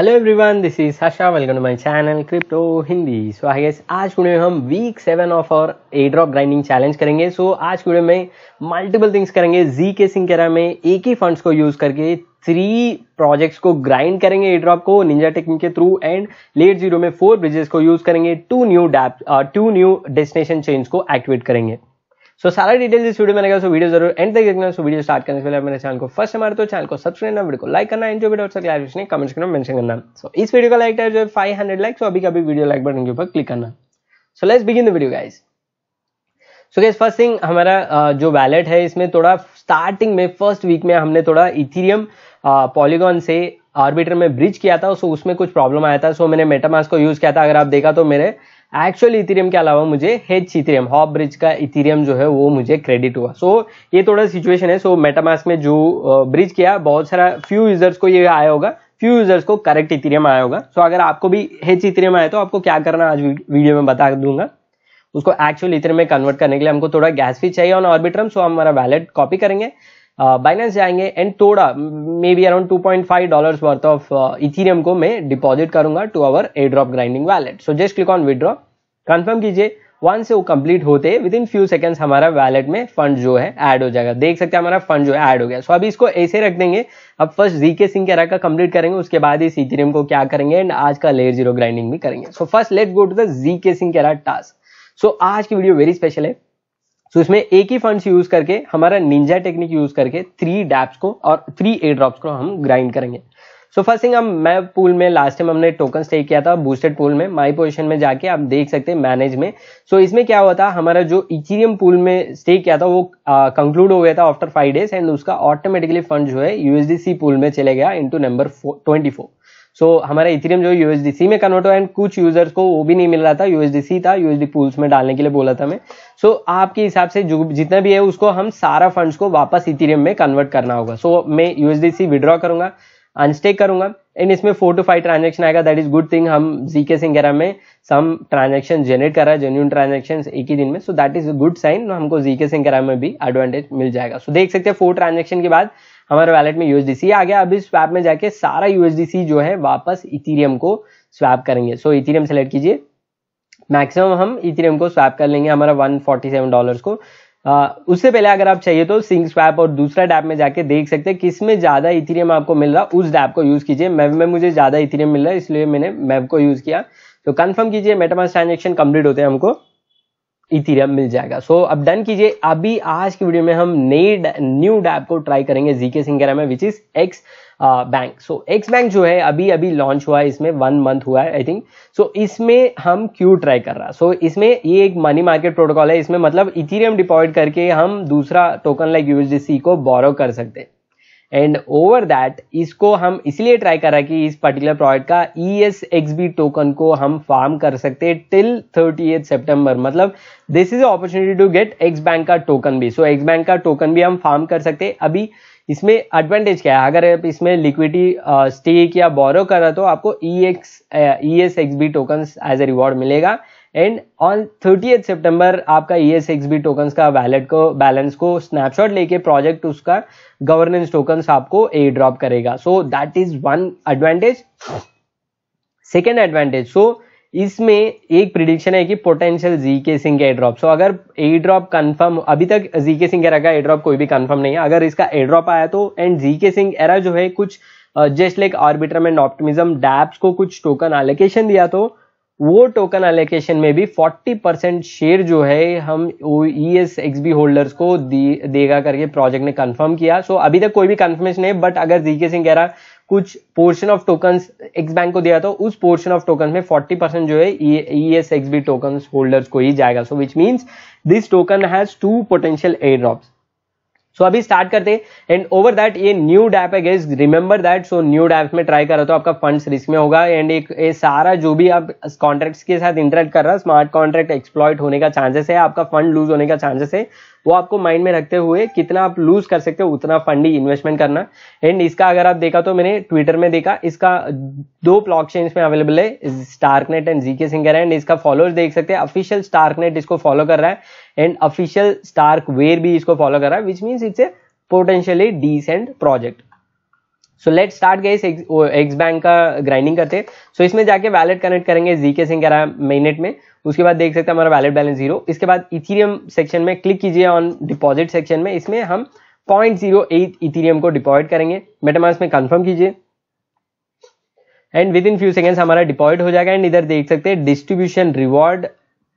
hello everyone this is Harsha welcome to my channel crypto Hindi so I guess आज video में हम week seven of और ए drop grinding challenge करेंगे so so, आज video में multiple things करेंगे जी के सिंकेरा में एक ही फंड्स को यूज करके थ्री प्रोजेक्ट्स को ग्राइंड करेंगे एड्रॉप को निंजा टेक्निक के थ्रू एंड लेट जीरो में फोर ब्रिजेस को यूज करेंगे two new dapp two new destination change को एक्टिवेट करेंगे सो so, सारा डिटेल इस वीडियो में लगा सो वीडियो जरूर एंड तक देखना सो वीडियो स्टार्ट करने से पहले मेरे चैनल को फर्स्ट हमारे तो चैनल को सब्सक्राइब करना वीडियो को लाइक करना एंड जो भी वीडियो अच्छा क्लैरिफिकेशन कमेंट्स करना मेंशन करना सो so, इस वीडियो का लाइक टाइप जो फाइव हंड्रेड लाइक सो अभी कभी वीडियो लाइक बटन के ऊपर क्लिक करना so let's begin the video guys so guys first thing हमारा जो वैलेट है इसमें थोड़ा स्टार्टिंग में फर्स्ट वीक में हमने थोड़ा इथीरियम पॉलीगॉन से ऑर्बिटर में ब्रिज किया था सो उसमें कुछ प्रॉब्लम आया था सो मैंने मेटामास को यूज़ किया था अगर आप देखा तो मेरे एक्चुअल इथेरियम के अलावा मुझे हेच इथेरियम हॉप ब्रिज का इथेरियम जो है वो मुझे क्रेडिट हुआ सो so, ये थोड़ा सिचुएशन है सो so, मेटामास में जो ब्रिज किया बहुत सारा फ्यू यूजर्स को ये आया होगा फ्यू यूजर्स को करेक्ट इथेरियम आया होगा सो so, अगर आपको भी हेच इथेरियम आया तो आपको क्या करना आज वीडियो में बता दूंगा उसको एक्चुअल इथेरियम में कन्वर्ट करने के लिए हमको थोड़ा गैस फी चाहिए ऑन ऑर्बिट्रम सो हम हमारा वैलेट कॉपी करेंगे बाइनेंस uh, जाएंगे एंड थोड़ा maybe around 2.5 dollars worth of Ethereum को मैं डिपॉजिट करूंगा to our airdrop grinding wallet so just click on withdraw confirm कीजिए वन से वो कंप्लीट होते विद इन फ्यू सेकेंड्स हमारा वैलेट में फंड जो है ऐड हो जाएगा देख सकते हैं हमारा फंड जो है ऐड हो गया सो so, अभी इसको ऐसे रख देंगे अब फर्स्ट जी के सिंह कैरा का कंप्लीट करेंगे उसके बाद इस इथेरियम को क्या करेंगे एंड आज का लेयर जीरो ग्राइंडिंग भी करेंगे so first let go to the K sync कैरा task so आज की वीडियो वेरी स्पेशल है सो so, इसमें एक ही फंड्स यूज करके हमारा निंजा टेक्निक यूज करके थ्री डैप्स को और थ्री ए ड्रॉप्स को हम ग्राइंड करेंगे सो फर्स्ट थिंग हम मैं पूल में लास्ट टाइम हमने टोकन स्टेक किया था बूस्टेड पूल में माई पोजीशन में जाके आप देख सकते हैं मैनेज में सो so, इसमें क्या हुआ था हमारा जो इचीरियम पूल में स्टेक किया था वो कंक्लूड हो गया था आफ्टर फाइव डेज एंड उसका ऑटोमेटिकली फंड जो है यूएसडीसी पूल में चले गया into number twenty four so so, हमारा इथेरियम जो यूएसडीसी में कन्वर्ट हुआ एंड कुछ यूजर्स को वो भी नहीं मिल रहा था यूएसडीसी था यूएसडी पूल्स में डालने के लिए बोला था मैं सो so, आपके हिसाब से जो जितना भी है उसको हम सारा फंड्स को वापस इथेरियम में कन्वर्ट करना होगा सो so, मैं यूएसडीसी विड्रॉ करूंगा अनस्टेक करूंगा एंड इसमें फोर टू फाइव ट्रांजेक्शन आएगा दैट इज गुड थिंग हम जी के सिंगेरा में सम ट्रांजेक्शन जनरेट करा जेन्यून ट्रांजेक्शन एक ही दिन में so that is a good sign हमको जी के सिंगेरा में भी एडवांटेज मिल जाएगा सो so, देख सकते हैं फोर ट्रांजेक्शन के बाद हमारे वैलेट में यूएसडीसी आ गया अब इस स्वैप में जाके सारा यूएसडीसी जो है वापस इथीरियम को स्वैप करेंगे सो so, इथीरियम सेलेक्ट कीजिए मैक्सिमम हम इथीरियम को स्वैप कर लेंगे हमारा 147 डॉलर्स को उससे पहले अगर आप चाहिए तो सिंग स्वैप और दूसरा डैप में जाके देख सकते हैं किस में ज़्यादा इथेरियम आपको मिल रहा उस डैप को यूज़ कीजिए मेव में मुझे ज़्यादा इथेरियम मिल रहा है इसलिए मैंने मेव को यूज़ किया तो कंफर्म कीजिए मेटामास ट्रांजेक्शन कंप्लीट होते हैं हमको इथीरियम मिल जाएगा सो so, अब डन कीजिए अभी आज की वीडियो में हम नई न्यू डैप को ट्राई करेंगे जीके सिंगेरा में which is X bank so X bank जो है अभी अभी लॉन्च हुआ है इसमें वन मंथ हुआ है आई थिंक सो इसमें हम क्यों ट्राई कर रहा है सो इसमें ये एक मनी मार्केट प्रोटोकॉल है इसमें मतलब इथीरियम डिपॉजिट करके हम दूसरा टोकन लाइक यूएसडीसी को बोरो कर सकते हैं एंड ओवर दैट इसको हम इसलिए ट्राई करा कि इस पर्टिकुलर प्रोडक्ट का E S X B token को हम फार्म कर सकते हैं टिल थर्टी एथ सेप्टेम्बर मतलब this is opportunity to get X bank का टोकन भी सो एक्स बैंक का टोकन भी हम फार्म कर सकते हैं अभी इसमें एडवांटेज क्या है अगर आप इसमें लिक्विडिटी स्टेक या बोरो कर रहे तो आपको E X E S X B token as a reward मिलेगा एंड ऑन थर्टी सितंबर आपका E S X B tokens का वैलेट को बैलेंस को स्नैपशॉट लेके प्रोजेक्ट उसका गवर्नेंस टोकन आपको ए ड्रॉप करेगा so that is one advantage second advantage so इसमें एक प्रिडिक्शन है कि पोटेंशियल जीके सिंह के एड्रॉप सो अगर ए ड्रॉप कन्फर्म अभी तक जीके सिंह एरा का एड्रॉप कोई भी कन्फर्म नहीं है अगर इसका एड्रॉप आया तो एंड जीके सिंह एरा जो है कुछ just like Arbitrum and Optimism dapps को कुछ टोकन एलोकेशन दिया तो वो टोकन एलोकेशन में भी 40 परसेंट शेयर जो है हम E S X B holders को देगा करके प्रोजेक्ट ने कंफर्म किया सो so, अभी तक कोई भी कंफर्मेशन नहीं बट अगर जीके सिंह कह रहा कुछ portion of token X bank को दिया तो उस पोर्शन ऑफ टोकन में 40 परसेंट जो है E S X B token holders को ही जाएगा so which means this token has two potential airdrops so so, अभी स्टार्ट करते हैं एंड ओवर दैट ये न्यू डैप है guys remember that so new dapp में ट्राई कर रहा तो आपका फंड्स रिस्क में होगा एंड एक ये सारा जो भी आप कॉन्ट्रैक्ट्स के साथ इंटरेक्ट कर रहा है स्मार्ट कॉन्ट्रैक्ट एक्सप्लॉइट होने का चांसेस है आपका फंड लूज होने का चांसेस है वो आपको माइंड में रखते हुए कितना आप लूज कर सकते हो उतना फंड ही इन्वेस्टमेंट करना एंड इसका अगर आप देखा तो मैंने ट्विटर में देखा इसका दो ब्लॉक में अवेलेबल है Starknet and ZK sync and इसका फॉलोअर्स देख सकते हैं ऑफिशियल स्टार्कनेट इसको फॉलो कर रहा है एंड ऑफिशियल स्टार्क वेयर भी इसको फॉलो कर रहा है which means it's a potentially decent project so let start गए एक्स बैंक का ग्राइंडिंग करते हैं सो इसमें जाके वैलेट कनेक्ट करेंगे जीके सिंह करा मेनेट में उसके बाद देख सकते हैं हमारा वैलेट बैलेंस जीरो इसके बाद इथीरियम सेक्शन में क्लिक कीजिए ऑन डिपॉजिट सेक्शन में इसमें हम पॉइंट जीरो एट इथीरियम को डिपॉजिट करेंगे मेटामास में कंफर्म कीजिए and within few seconds हमारा डिपॉजिट हो जाएगा एंड इधर देख सकते हैं डिस्ट्रीब्यूशन रिवॉर्ड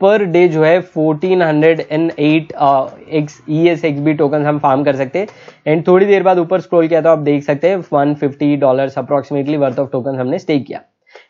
पर डे जो है 1408 X E S X B token हम फार्म कर सकते हैं एंड थोड़ी देर बाद ऊपर स्क्रॉल किया तो आप देख सकते हैं 150 dollar approximately worth of token हमने स्टेक किया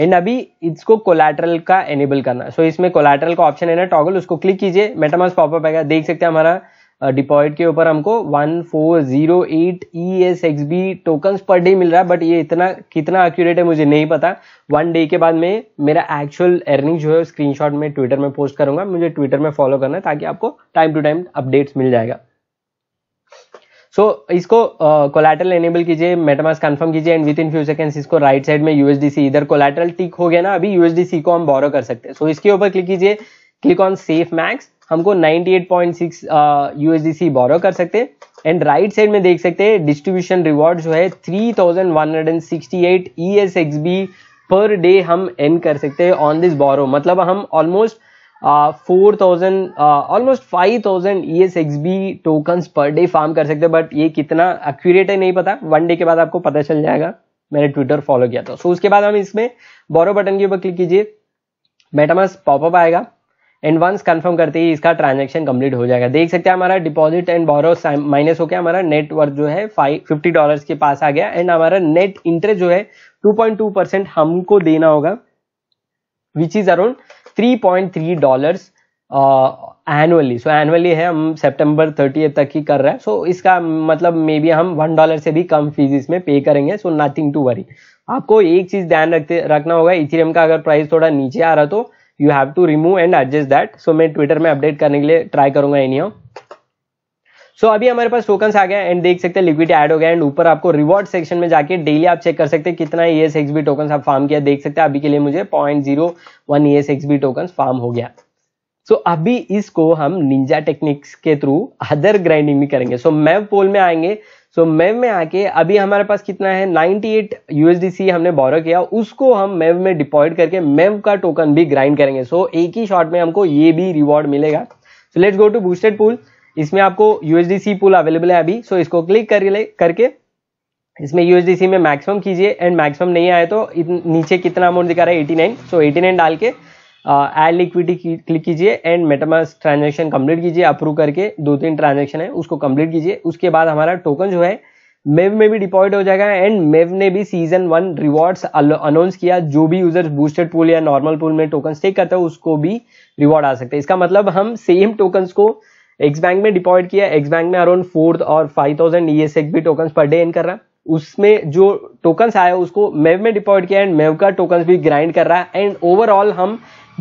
एंड अभी इसको कोलेट्रल का एनेबल करना सो so, इसमें कोलेट्रल का ऑप्शन है ना टॉगल उसको क्लिक कीजिए मेटामास पॉपअप आएगा देख सकते हैं हमारा डिपॉइट के ऊपर हमको one four zero eight E S per day मिल रहा है बट ये इतना कितना एक्यूरेट है मुझे नहीं पता वन डे के बाद में मेरा एक्चुअल अर्निंग जो है स्क्रीनशॉट में ट्विटर में पोस्ट करूंगा मुझे ट्विटर में फॉलो करना है ताकि आपको टाइम टू टाइम अपडेट्स मिल जाएगा सो so, इसको कोलेटल एनेबल कीजिए मेटामास कंफर्म कीजिए and within few seconds इसको राइट right साइड में यूएसडीसी इधर कोलेटल टिक हो गया ना अभी यूएसडीसी को हम बोरो कर सकते हैं सो इसके ऊपर क्लिक कीजिए क्लिक ऑन सेफ मैक्स हमको 98.6 यूएसडीसी बोरो कर सकते हैं एंड राइट साइड में देख सकते हैं डिस्ट्रीब्यूशन रिवॉर्ड जो है 3168 ईएसएक्सबी पर डे हम एन कर सकते हैं ऑन दिस बोरो मतलब हम almost four thousand almost five thousand E S X B tokens per day farm कर सकते बट ये कितना एक्यूरेट है नहीं पता वन डे के बाद आपको पता चल जाएगा मैंने ट्विटर फॉलो किया था सो so, उसके बाद हम इसमें बोरो बटन के ऊपर क्लिक कीजिए मेटामास पॉपअप आएगा एंड वंस कंफर्म करते ही इसका ट्रांजेक्शन कंप्लीट हो जाएगा देख सकते हैं हमारा डिपॉजिट एंड बोरो माइनस होकर हमारा नेट वर्थ जो है फाइव फिफ्टी के पास आ गया एंड हमारा नेट इंटरेस्ट जो है टू पॉइंट टू परसेंट हमको देना होगा which is around three point three dollar annually so annually है हम सेप्टेम्बर थर्टी तक ही कर रहे हैं सो so, इसका मतलब मे बी हम वन डॉलर से भी कम फीस इसमें पे करेंगे सो नथिंग टू वरी आपको एक चीज ध्यान रखते रखना होगा इथिरियम का अगर प्राइस थोड़ा नीचे आ रहा तो you have to remove and adjust that so मैं ट्विटर में अपडेट करने के लिए ट्राई करूंगा एनी सो so, अभी हमारे पास टोकन्स आ गया एंड देख सकते हैं लिक्विड ऐड हो गया एंड ऊपर आपको रिवॉर्ड सेक्शन में जाके डेली आप चेक कर सकते हैं कितना E S X B token आप फार्म किया देख सकते हैं अभी के लिए मुझे point zero one E S X B token farm हो गया सो so, अभी इसको हम निंजा टेक्निक्स के थ्रू अदर ग्राइंडिंग भी करेंगे सो so, मैव पोल में आएंगे सो so, मेव में आके अभी हमारे पास कितना है 98 यूएसडीसी हमने बोरो किया उसको हम मेव में डिपॉइट करके मेव का टोकन भी ग्राइंड करेंगे सो so, एक ही शॉट में हमको ये भी रिवॉर्ड मिलेगा so let's go to boosted pool इसमें आपको यूएसडीसी पूल अवेलेबल है अभी सो so, इसको क्लिक कर ले करके इसमें यूएसडीसी में मैक्सिमम कीजिए एंड मैक्सिमम नहीं आए तो नीचे कितना अमाउंट दिखा रहा है 89 सो so, 89 डाल के एड लिक्विटी क्लिक कीजिए एंड मेटामास ट्रांजेक्शन कंप्लीट कीजिए अप्रूव करके दो तीन ट्रांजेक्शन है उसको कंप्लीट कीजिए उसके बाद हमारा टोकन जो है मेव में भी डिपॉजिट हो जाएगा एंड मेव ने भी सीजन वन रिवॉर्ड्स अनाउंस किया जो भी यूजर्स बूस्टेड पूल या नॉर्मल पूल में टोकन स्टेक करता है उसको भी रिवॉर्ड आ सकते हैं इसका मतलब हम सेम टोकन को एक्स बैंक में डिपॉजिट किया एक्स बैंक में अराउंड फोर्थ और फाइव थाउजेंड ई एस भी टोकन पर डे एन कर रहा है उसमें जो टोकन्स आया उसको मेव में डिपॉजिट किया एंड मेव का टोकन्स भी ग्राइंड कर रहा है एंड ओवरऑल हम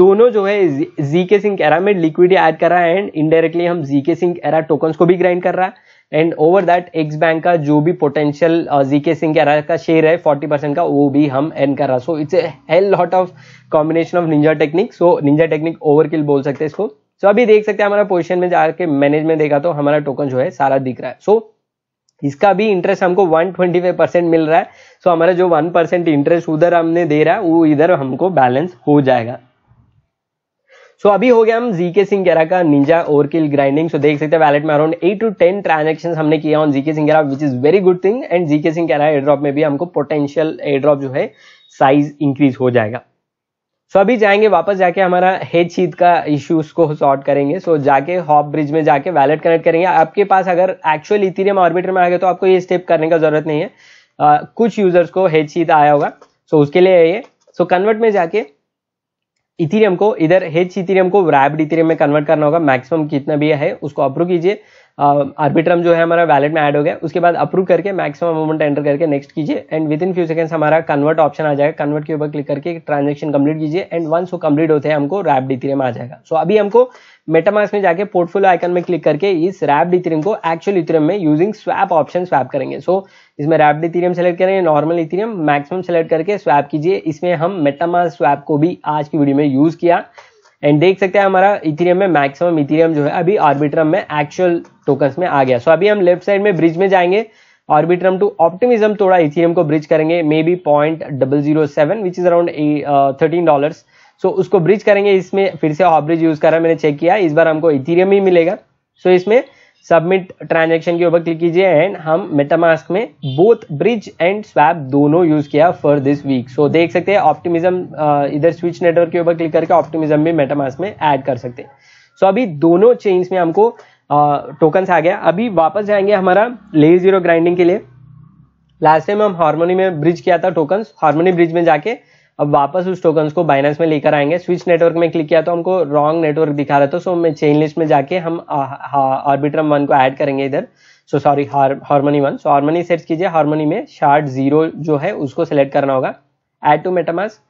दोनों जो है जी के सिंह एरा में लिक्विड ऐड कर रहा है एंड इनडायरेक्टली हम जी के सिंह एरा टोकन्स को भी ग्राइंड कर रहा है and over that X bank का जो भी पोटेंशियल जीके सिंह एरा का शेयर है फोर्टी परसेंट का वो भी हम एन कर रहा so it's a hell lot of combination of ninja technique so ninja technique overkill बोल सकते हैं इसको सो so, अभी देख सकते हैं हमारा पोजिशन में जाकर मैनेजमेंट देखा तो हमारा टोकन जो है सारा दिख रहा है सो so, इसका भी इंटरेस्ट हमको 125 परसेंट मिल रहा है सो हमारा जो 1 परसेंट इंटरेस्ट उधर हमने दे रहा है वो इधर हमको बैलेंस हो जाएगा सो so, अभी हो गया हम जीके सिंह गेरा का निंजा और किल ग्राइंडिंग सो देख सकते हैं वैलेट में around eight to ten transaction हमने किया ऑन जीके सिंह गेरा which is very good thing and जीके सिंगेरा एयर ड्रॉप में भी हमको पोटेंशियल एयर ड्रॉप जो है साइज इंक्रीज हो जाएगा सो अभी जाएंगे वापस जाके हमारा हेड शीत का इश्यूज को सॉर्ट करेंगे सो जाके हॉप ब्रिज में जाके वैलेट कनेक्ट करेंगे आपके पास अगर एक्चुअल इथीरियम ऑर्बिटर में आ गए तो आपको ये स्टेप करने का जरूरत नहीं है आ, कुछ यूजर्स को हेड शीत आया होगा सो उसके लिए आइए सो कन्वर्ट में जाके इथीरियम को इधर हेड इथीरियम को रैप्ड इथीरियम में कन्वर्ट करना होगा मैक्सिमम कितना भी है उसको अप्रूव कीजिए आर्बिट्रम जो है हमारा वैलेट में ऐड हो गया उसके बाद अप्रूव करके मैक्सिमम अमाउंट एंटर करके नेक्स्ट कीजिए and within few seconds हमारा कन्वर्ट ऑप्शन आ जाएगा कन्वर्ट के ऊपर क्लिक करके ट्रांजेक्शन कंप्लीट कीजिए एंड वंस वो कंप्लीट होते हैं हमको रैप डिथीरियम आ जाएगा सो so, अभी हमको मेटामास में जाके पोर्टफोलियो आइकन में क्लिक करके इस रैप डिथीरियम को एक्चुअल इथीरियम e में यूजिंग स्वैप ऑप्शन स्वैप करेंगे सो so, इसमें रैप डिथीरियम सेलेक्ट करेंगे नॉर्मल इथिरियम मैक्सिमम सेलेक्ट करके स्वैप कीजिए इसमें हम मेटामास स्वैप को भी आज की वीडियो में यूज किया एंड देख सकते हैं हमारा इथेरियम में मैक्सिमम इथेरियम जो है अभी ऑर्बिट्रम में एक्चुअल टोकन्स में आ गया सो so, अभी हम लेफ्ट साइड में ब्रिज में जाएंगे ऑर्बिट्रम टू ऑप्टिमिज्म थोड़ा इथेरियम को ब्रिज करेंगे maybe point double zero seven which is around thirteen dollar so उसको ब्रिज करेंगे इसमें फिर से ऑब्रिज यूज करा मैंने चेक किया इस बार हमको इथेरियम ही मिलेगा सो so, इसमें सबमिट ट्रांजेक्शन के ऊपर क्लिक कीजिए एंड हम मेटामास्क में बोथ ब्रिज एंड स्वैप दोनों यूज किया फॉर दिस वीक सो देख सकते हैं ऑप्टिमिज्म इधर स्विच नेटवर्क के ऊपर क्लिक करके ऑप्टिमिज्म भी मेटामास्क में ऐड कर सकते हैं सो so, अभी दोनों चेन्स में हमको टोकन्स uh, आ गया अभी वापस जाएंगे हमारा ले जीरो ग्राइंडिंग के लिए लास्ट टाइम हम हार्मोनी में ब्रिज किया था टोकन्स हार्मोनी ब्रिज में जाके अब वापस उस टोकन को बाइनेंस में लेकर आएंगे स्विच नेटवर्क में क्लिक किया तो हमको रॉन्ग नेटवर्क दिखा रहा था सो हमें चेन लिस्ट में जाके हम ऑर्बिट्रम वन को ऐड करेंगे इधर so sorry Harmony one so Harmony set कीजिए हारमोनी में शार्ट जीरो जो है उसको सेलेक्ट करना होगा add to MetaMask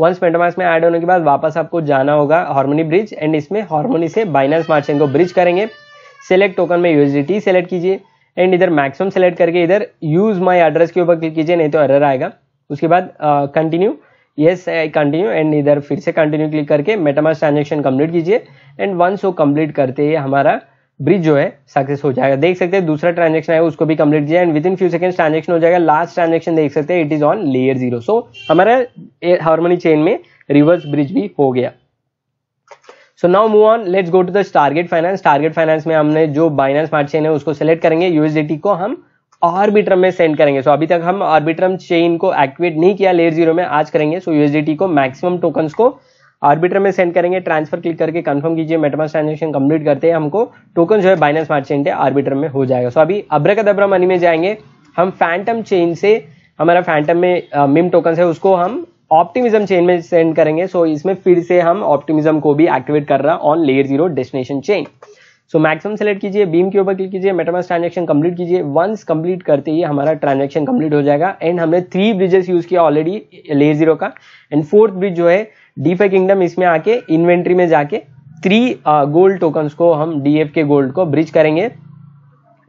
once MetaMask में एड होने के बाद वापस आपको जाना होगा हारमोनी ब्रिज एंड इसमें हारमोनी से बाइनेंस मार्चिंग को ब्रिज करेंगे सेलेक्ट टोकन में यूएसडीटी सेलेक्ट कीजिए एंड इधर मैक्सिमम सेलेक्ट करके इधर यूज माई एड्रेस के ऊपर क्लिक कीजिए नहीं तो एरर आएगा उसके बाद continue uh, yes continue and इधर फिर से कंटिन्यू क्लिक करके मेटामास ट्रांजेक्शन कंप्लीट कीजिए एंड वंस वो कंप्लीट करते ही हमारा ब्रिज जो है सक्सेस हो जाएगा देख सकते हैं दूसरा ट्रांजेक्शन है उसको भी कंप्लीट किया and within few second transaction हो जाएगा लास्ट ट्रांजेक्शन देख सकते हैं it is on layer zero so हमारा हार्मोनी चेन में रिवर्स ब्रिज भी हो गया so now move on let's go to the target finance target finance में हमने जो बाइनेंस मार्च चेन है उसको सेलेक्ट करेंगे यूएसडीटी को हम आर्बिट्रम में सेंड करेंगे सो so, अभी तक हम आर्बिट्रम चेन को एक्टिवेट नहीं किया लेयर जीरो में आज करेंगे सो so, यूएसडीटी को मैक्सिमम टोकन को आर्बिटर में सेंड करेंगे ट्रांसफर क्लिक करके कंफर्म कीजिए मेटमास ट्रांजेक्शन कंप्लीट करते हैं हमको टोकन जो है बाइनेंस स्मार्ट चेन के आर्बिटर में हो जाएगा सो so, अभी अब्रा का मनी में जाएंगे हम फैंटम चेन से हमारा फैंटम में मिम टोकन है उसको हम ऑप्टिमिज्म चेन में सेंड करेंगे सो so, इसमें फिर से हम ऑप्टिमिज्म को भी एक्टिवेट कर रहा on layer zero destination chain so maximum select कीजिए बीम के ऊपर क्लिक कीजिए मेटामास ट्रांजेक्शन कंप्लीट कीजिए वंस कंप्लीट करते ही हमारा ट्रांजेक्शन कंप्लीट हो जाएगा एंड हमने थ्री ब्रिजेस यूज किया ऑलरेडी ले जीरो का एंड फोर्थ ब्रिज जो है डीफे किंगडम इसमें आके इन्वेंट्री में जाके थ्री गोल्ड टोकन्स को हम डीएफ के गोल्ड को ब्रिज करेंगे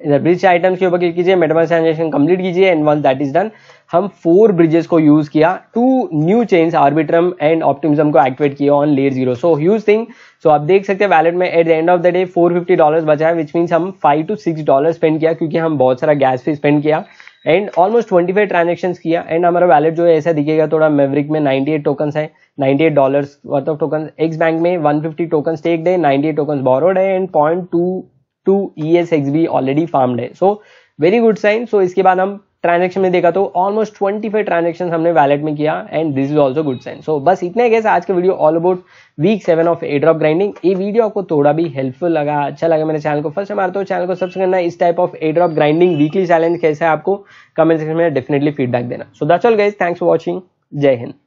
इधर ब्रिज आइटम्स के ऊपर क्लिक कीजिए मेटाबॉल ट्रांजेक्शन कंप्लीट कीजिए and once that is done हम फोर ब्रिजेस को यूज किया two new chains Arbitrum and Optimism को एक्टिवेट किया on layer zero so huge thing so आप देख सकते हैं वैलेट में at the end of the day four fifty dollar बचा है विच मीन्स हम five two six dollar spend किया क्योंकि हम बहुत सारा गैस फी स्पेंड किया and almost twenty five transaction किया एंड हमारा वैलेट जो है ऐसा दिखेगा थोड़ा मेवरिक में नाइन्टी एट टोकन है ninety eight dollar worth of token X bank में one fifty token take the ninety eight token borrowed है and point two two E S X B already farm है so very good sign so इसके बाद हम transaction में देखा तो almost twenty five transaction हमने वैलेट में किया and this is also good sign so बस इतना गैस आज का video all about week seven of airdrop drop grinding ये वीडियो आपको थोड़ा भी हेल्पफुल लगा अच्छा लगा मेरे चैनल को फर्स्ट हमारे तो चैनल को सब्सक्राइब करना इस type of airdrop grinding weekly challenge कैसे आपको कमेंट सेक्शन में डेफिनेटली फीडबैक देना so that's all guys thanks for watching जय हिंद